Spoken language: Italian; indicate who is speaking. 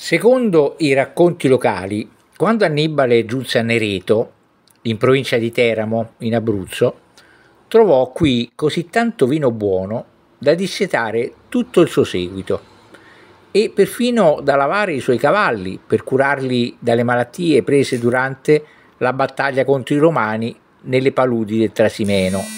Speaker 1: Secondo i racconti locali, quando Annibale giunse a Nereto, in provincia di Teramo, in Abruzzo, trovò qui così tanto vino buono da dissetare tutto il suo seguito e perfino da lavare i suoi cavalli per curarli dalle malattie prese durante la battaglia contro i romani nelle paludi del Trasimeno.